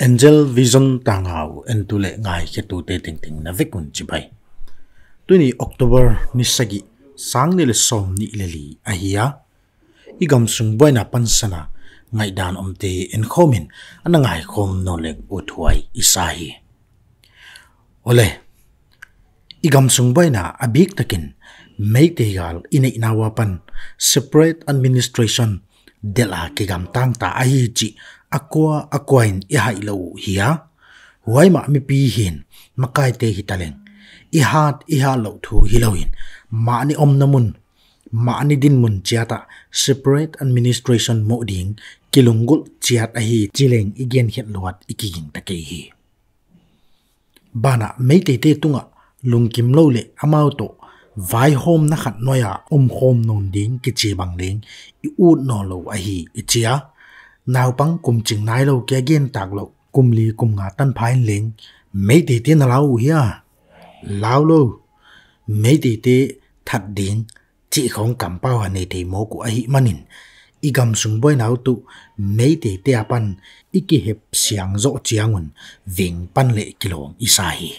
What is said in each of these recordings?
angel vision tangau en tu le ngai ke tu te ting ting na ve kun chi tu ni october ni sagi, gi sang ni le som ni le li a hiya i na pan sana ngai dan om te en khomin an ngai khom no le u thuai i sa hi ole i gam sung na a takin mei te gal in ei separate administration dela ke gam tang ta a hi akwa akwain i hai lo hiya huai ma mi pi hin makai te hi taleng i hat i ha lo thu hi loin ma ni om namun ma ni din mun chiata separate administration mo ding kilungul chiat a hi chileng igen het luat ikiging takei hi bana mei te te tunga kim lo le amau to vai hom na khat noya om hom non ding ki chi bang ding i ut no lo a hi i chia nao pang kum ching nai lo kya gen tak lo kum li kum nga tan phai leng mei ti ti na lao u ya lao lo mei ti ti thak ding chi khong kam pao ha ne te mo ku ai manin i gam sung boi nao tu mei ti ti apan i ki hep siang zo chiang un ving pan le ki i sa hi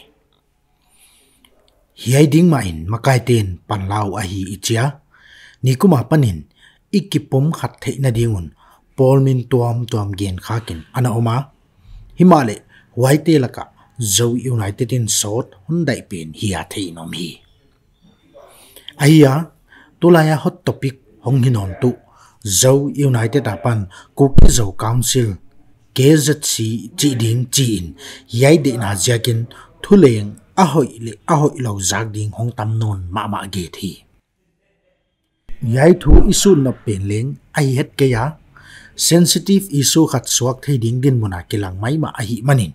hi ai ding ma in ten pan lao a hi i cha ni kuma panin ikki pom khat thei na dingun Paul Min Tuam Tuam Geen Khaa Keen Anaa Omaa Himaa Le Wai Tee Lakaa Zau United In Saut Hun Daai Peen Hiyaa Thee Naa Mhee Ahi Ya Tulaya Hot Topic Hun Hinon Tu Zau United Apan Kupe Zau Kaam Sil Ke Zat Si Chi Diing Chi In Yai De Na Zia Keen Thu Le Ahoy Ilau Zag Diing Hun Tam Non Maa Maa Geet He Yai Thu Isu Naa Peen Leeng Ahi Het Ke Ya sensitive issue khat suak thei ding din muna kilang mai ma ahi manin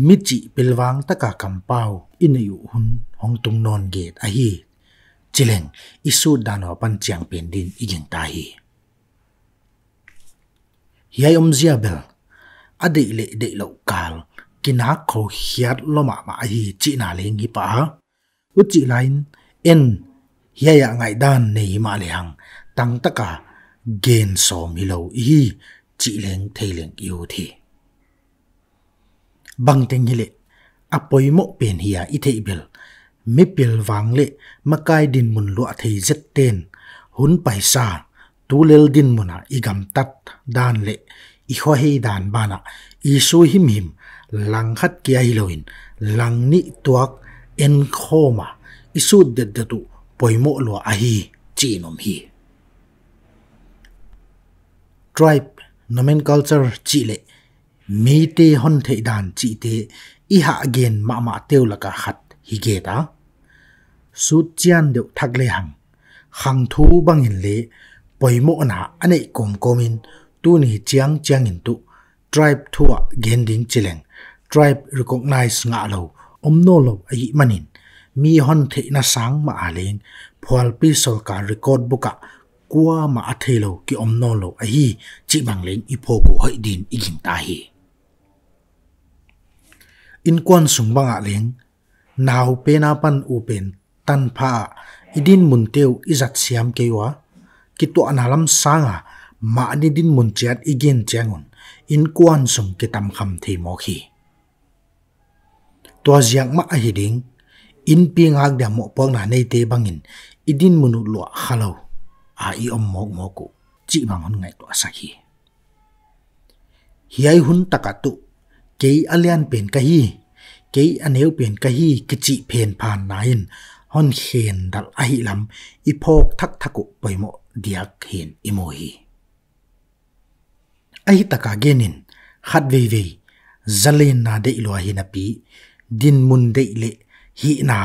mi chi pilwang taka kampau in yu hun hongtung non gate ahi chileng issue dano pan chiang pen din igeng ta hi hiai om zia bel ade le de lo kal kina kho hiat loma ma ahi chi na leng hi pa uchi line en hiya ngai dan nei ma le hang tang taka gen so mi lo i chi leng thei leng yêu thi bang teng hi le apoi à mo pen hi a i thei bel mi pil wang le makai din mun lo thei zet ten hun paisa tu lel din muna à, igam tat dan le i kho hei dan bana à, i su him him lang khat kia hi loin lang ni tuak en khoma isud det detu poimo lo a hi chi nom hi tribe nomenclature chỉ lệ, mê tê hon thei đàn chỉ tê, y hạ gen ma tiêu là laka khat hi ge ta su chian được thắc le hang hang thu băng lệ, bang in le anh ấy ane kom komin tu ni chiang chiang in tụ, tribe thua gen ding chileng tribe recognize nga nô omno ấy ai nhìn, mi hon thei na sáng mà ma aleng phwal pi sol ka record buka qua mà a thê lo ki ông no lo a hi chi bang leng i của ko hoi din i ging ta hi in quan sung băng a lên, nào pe na pan u pen tan pha idin mun teu i zat siam ke wa sáng to à, mà sanga ma ni din mun chat igen changon in quan sung ki tam kham thei mo khi to jiang ma a hi ding in pi ngak da mo pong na nei te bangin idin munu lo khalo À, a i om mok moku chi bang hon ngai to sa hi hiai hun takatu ke alian pen ka hi ke aneu pen ka hi kichi pen phan nain hon hen dal a hi lam i phok thak thaku poimo diak hen imo hi a hi taka genin khat ve ve zalen na de lo hi na pi din mun de le hi na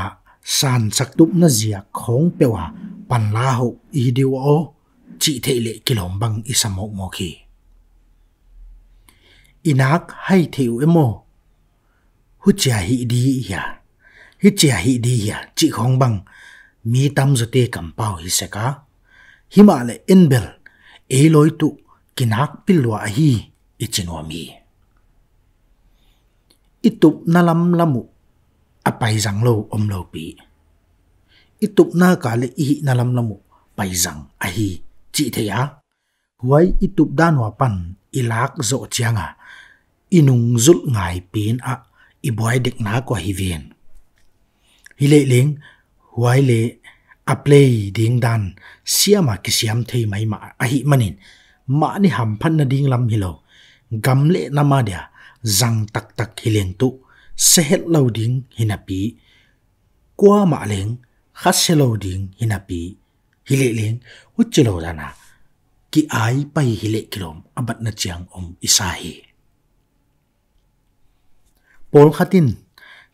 san sak tup na zia khong pewa pan la ho i diu o chỉ thể lệ kilom bang isam ho mo khi inak hay thiu emo hu chia hi đi ya hi chia hi đi ya chỉ không bằng mi tam zo te kam pau hi se ka hi ma le enbel e loi tu kinak pilwa hi ichino mi itup nalam lamu apai zang lo om lo pi itup na ka le ihi na lam lamu pai zang ahi chi the ya huai itup dan wa pan ilak zo chianga inung zul ngai pin a iboi dek na ko hi vien hi le leng huay le a play ding dan siama ki siam thei mai mà a hi manin ma ni ham pan na ding lam hi lo gam le na ma dia zang tak tak hi leng tu se het lo ding hinapi kwa ma leng khát xe lô điện hình áp bị hi lệ liền hút chê ra nà ki ai bay hi lệ abat na chiang om isa hi Paul khatin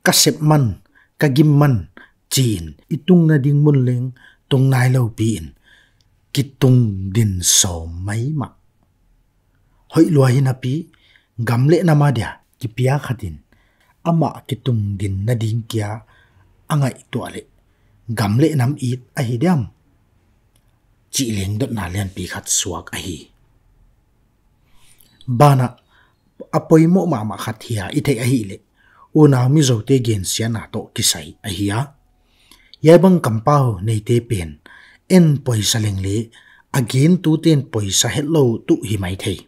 ka sep man kagim man chin itung na ding mun leng tung nai lo bin kitung din so mai ma hoi lua hi na pi gam le na ma dia ki pia khatin ama kitung din na ding kia angai to ale gam le nam ít a hi diam chị leng dot na lên bị khát suak a hi bana apoi mo ma ma khát hi a ít thấy a hi le una mi zo te gen xia na tổ kí say a hi a yai bang kampao nei te pen en poi sa leng le again tu ten poi sa hello tu hi mai thấy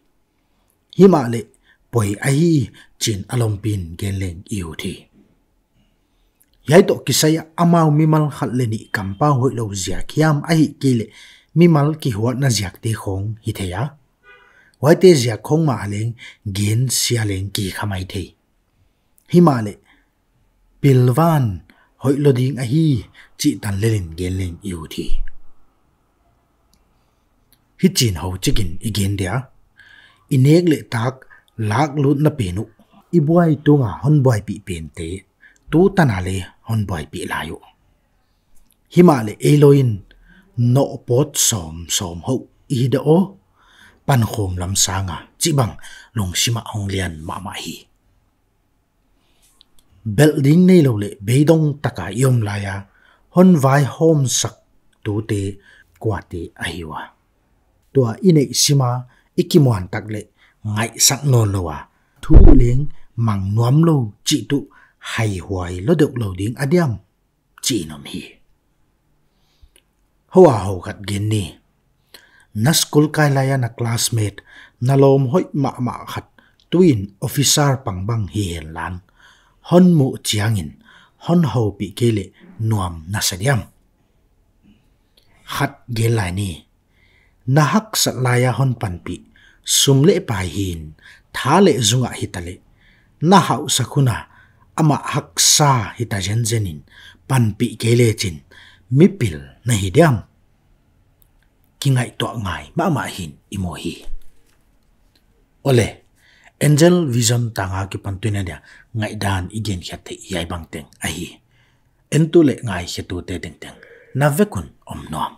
hi mà le poi a hi chin along pin gen leng iu thì yai to kisai amau mimal khat le ni kampa hoi lo zia khiam a hi ki le mimal ki huat na ziak te khong hi the ya wai te zia khong ma leng gen sia leng ki khamai the hi ma le pilwan hoi lo ding a hi chi tan le len gen len yu thi hi chin ho chikin igen dia inek le tak lak lut na penu ibuai tunga honboi pi pen te tu tana le hon boy pi layo hima le eloin no pot som som ho i da o pan khom lam sanga chi bang long sima ong lian ma ma hi building nei lo le beidong taka yom laya hon vai home sak tu te kwa te ahiwa à. tua ine sima ikimwan tak le ngai sak nô lo wa à. thu leng mang nuam lo chi tu hay hoài lo được lâu điên adiam chỉ nó mi hoa hô gắt gen ni na school kai laya na classmate na lom hoi ma ma khat tuin officer pang bang hi hen lan hon mu chiangin hon ho pi kele nuam na sadiam khat ge lai ni na hak sat laya hon pan pi sum lệ pa hin tha le lệ, hi tale na hau sakuna ama haksa hita jen jenin pan pi kele chin mi pil na hi diam ki ngai to ngai ma ma hin imohi. hi ole angel vision tanga ki pantuna dia ngai dan igen khat te yai bang teng a hi entule ngai hetu te ding teng navekun vekun om nom